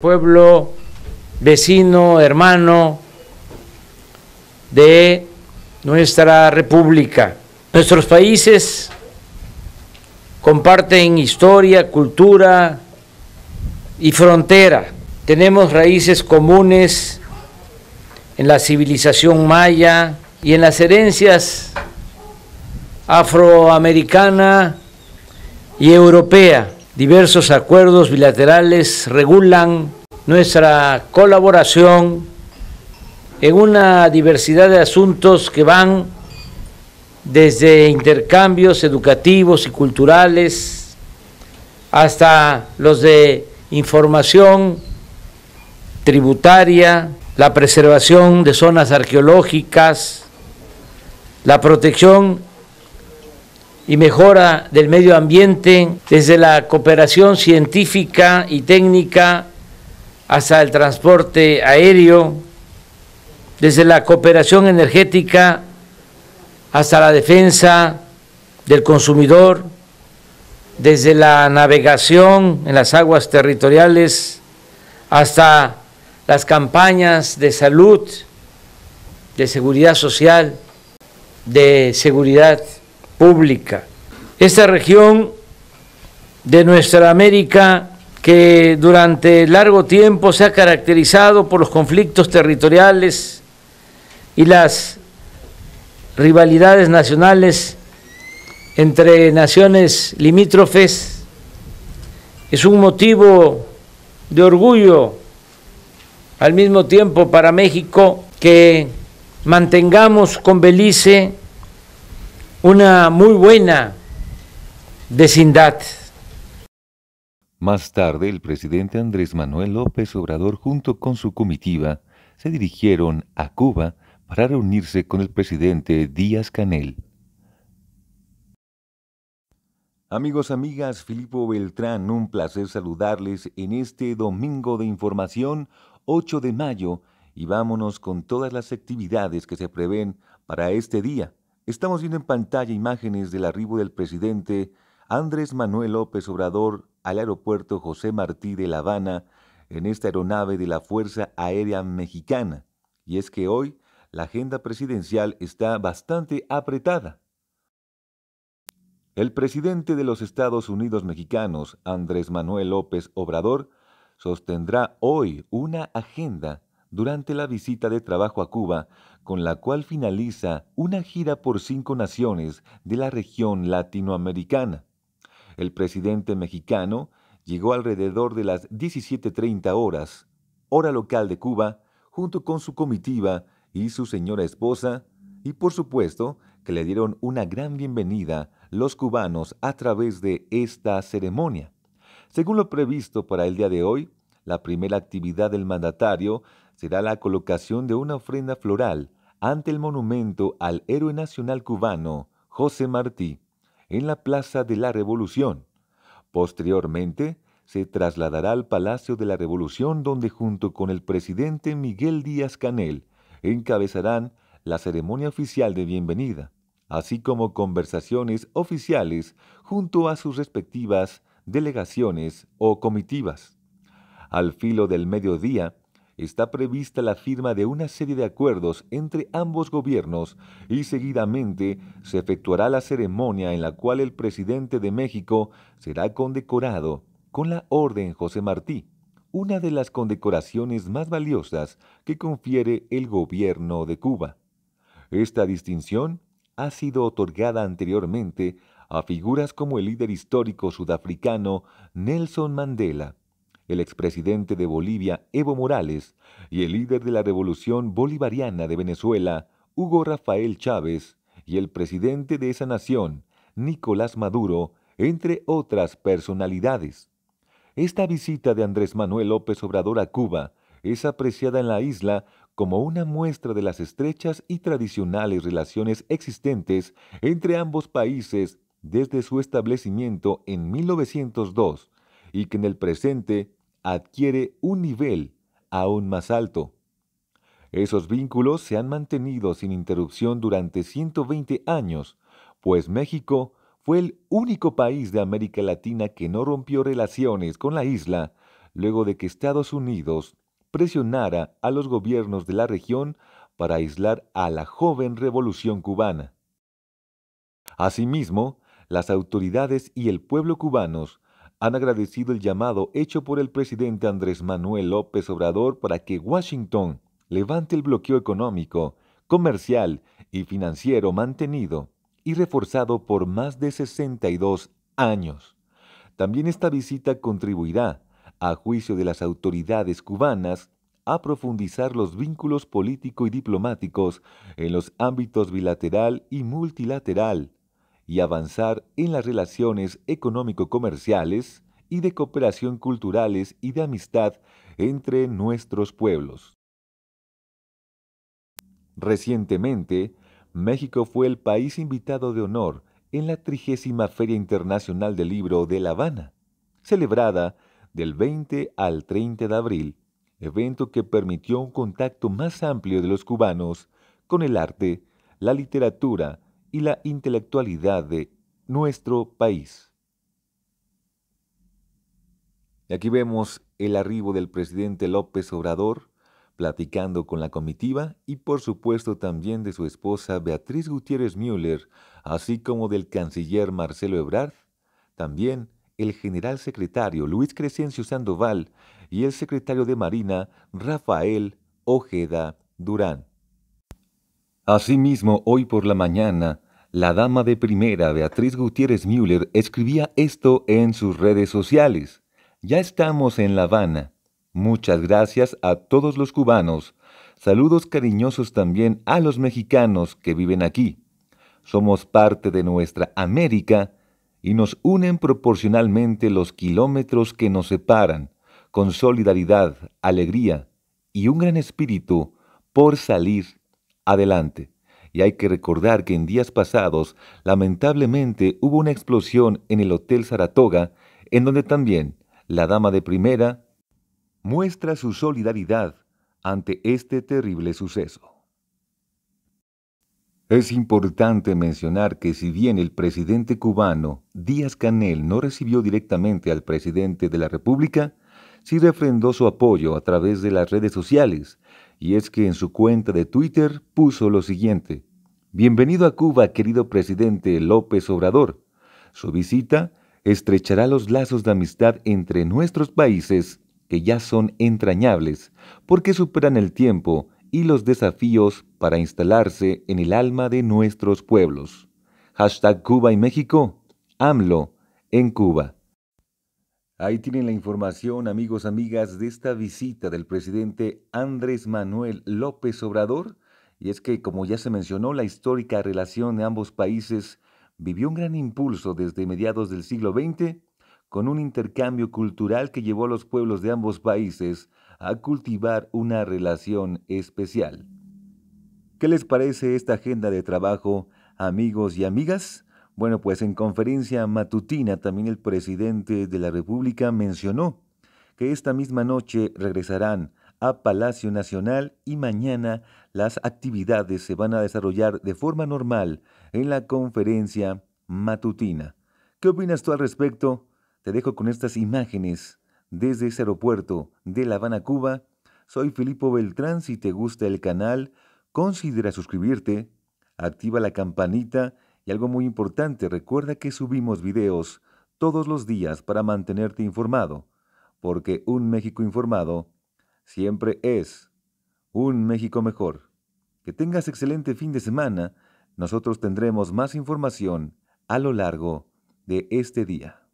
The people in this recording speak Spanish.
pueblo vecino, hermano de nuestra república. Nuestros países comparten historia, cultura y frontera. Tenemos raíces comunes en la civilización maya y en las herencias afroamericana y europea diversos acuerdos bilaterales regulan nuestra colaboración en una diversidad de asuntos que van desde intercambios educativos y culturales hasta los de información tributaria, la preservación de zonas arqueológicas, la protección y mejora del medio ambiente, desde la cooperación científica y técnica hasta el transporte aéreo, desde la cooperación energética hasta la defensa del consumidor, desde la navegación en las aguas territoriales hasta las campañas de salud, de seguridad social, de seguridad pública. Esta región de nuestra América que durante largo tiempo se ha caracterizado por los conflictos territoriales y las rivalidades nacionales entre naciones limítrofes, es un motivo de orgullo al mismo tiempo para México que mantengamos con Belice una muy buena vecindad. Más tarde, el presidente Andrés Manuel López Obrador, junto con su comitiva, se dirigieron a Cuba para reunirse con el presidente Díaz Canel. Amigos, amigas, Filipo Beltrán, un placer saludarles en este domingo de información 8 de mayo y vámonos con todas las actividades que se prevén para este día. Estamos viendo en pantalla imágenes del arribo del presidente Andrés Manuel López Obrador al aeropuerto José Martí de La Habana en esta aeronave de la Fuerza Aérea Mexicana. Y es que hoy la agenda presidencial está bastante apretada. El presidente de los Estados Unidos mexicanos, Andrés Manuel López Obrador, sostendrá hoy una agenda durante la visita de trabajo a Cuba, con la cual finaliza una gira por cinco naciones de la región latinoamericana. El presidente mexicano llegó alrededor de las 17.30 horas, hora local de Cuba, junto con su comitiva y su señora esposa, y por supuesto que le dieron una gran bienvenida los cubanos a través de esta ceremonia. Según lo previsto para el día de hoy, la primera actividad del mandatario será la colocación de una ofrenda floral ante el monumento al héroe nacional cubano José Martí en la Plaza de la Revolución. Posteriormente, se trasladará al Palacio de la Revolución donde junto con el presidente Miguel Díaz Canel encabezarán la ceremonia oficial de bienvenida, así como conversaciones oficiales junto a sus respectivas delegaciones o comitivas. Al filo del mediodía, está prevista la firma de una serie de acuerdos entre ambos gobiernos y seguidamente se efectuará la ceremonia en la cual el presidente de México será condecorado con la Orden José Martí, una de las condecoraciones más valiosas que confiere el gobierno de Cuba. Esta distinción ha sido otorgada anteriormente a figuras como el líder histórico sudafricano Nelson Mandela, el expresidente de Bolivia, Evo Morales, y el líder de la Revolución Bolivariana de Venezuela, Hugo Rafael Chávez, y el presidente de esa nación, Nicolás Maduro, entre otras personalidades. Esta visita de Andrés Manuel López Obrador a Cuba es apreciada en la isla como una muestra de las estrechas y tradicionales relaciones existentes entre ambos países desde su establecimiento en 1902 y que en el presente adquiere un nivel aún más alto. Esos vínculos se han mantenido sin interrupción durante 120 años, pues México fue el único país de América Latina que no rompió relaciones con la isla luego de que Estados Unidos presionara a los gobiernos de la región para aislar a la joven revolución cubana. Asimismo, las autoridades y el pueblo cubanos han agradecido el llamado hecho por el presidente Andrés Manuel López Obrador para que Washington levante el bloqueo económico, comercial y financiero mantenido y reforzado por más de 62 años. También esta visita contribuirá, a juicio de las autoridades cubanas, a profundizar los vínculos político y diplomáticos en los ámbitos bilateral y multilateral, y avanzar en las relaciones económico-comerciales y de cooperación culturales y de amistad entre nuestros pueblos. Recientemente, México fue el país invitado de honor en la trigésima Feria Internacional del Libro de La Habana, celebrada del 20 al 30 de abril, evento que permitió un contacto más amplio de los cubanos con el arte, la literatura, y la intelectualidad de nuestro país. Y aquí vemos el arribo del presidente López Obrador platicando con la comitiva y por supuesto también de su esposa Beatriz Gutiérrez Müller, así como del canciller Marcelo Ebrard, también el general secretario Luis Crescencio Sandoval y el secretario de Marina Rafael Ojeda Durán. Asimismo, hoy por la mañana, la dama de primera, Beatriz Gutiérrez Müller, escribía esto en sus redes sociales. Ya estamos en La Habana. Muchas gracias a todos los cubanos. Saludos cariñosos también a los mexicanos que viven aquí. Somos parte de nuestra América y nos unen proporcionalmente los kilómetros que nos separan, con solidaridad, alegría y un gran espíritu por salir adelante. Y hay que recordar que en días pasados, lamentablemente, hubo una explosión en el Hotel Saratoga, en donde también la dama de primera muestra su solidaridad ante este terrible suceso. Es importante mencionar que si bien el presidente cubano Díaz Canel no recibió directamente al presidente de la República, sí refrendó su apoyo a través de las redes sociales, y es que en su cuenta de Twitter puso lo siguiente. Bienvenido a Cuba, querido presidente López Obrador. Su visita estrechará los lazos de amistad entre nuestros países, que ya son entrañables, porque superan el tiempo y los desafíos para instalarse en el alma de nuestros pueblos. Hashtag Cuba y México, AMLO, en Cuba. Ahí tienen la información, amigos, amigas, de esta visita del presidente Andrés Manuel López Obrador. Y es que, como ya se mencionó, la histórica relación de ambos países vivió un gran impulso desde mediados del siglo XX, con un intercambio cultural que llevó a los pueblos de ambos países a cultivar una relación especial. ¿Qué les parece esta agenda de trabajo, amigos y amigas? Bueno, pues en conferencia matutina también el presidente de la República mencionó que esta misma noche regresarán a Palacio Nacional y mañana las actividades se van a desarrollar de forma normal en la conferencia matutina. ¿Qué opinas tú al respecto? Te dejo con estas imágenes desde ese aeropuerto de La Habana, Cuba. Soy Filipo Beltrán, si te gusta el canal, considera suscribirte, activa la campanita y algo muy importante, recuerda que subimos videos todos los días para mantenerte informado, porque un México informado siempre es un México mejor. Que tengas excelente fin de semana. Nosotros tendremos más información a lo largo de este día.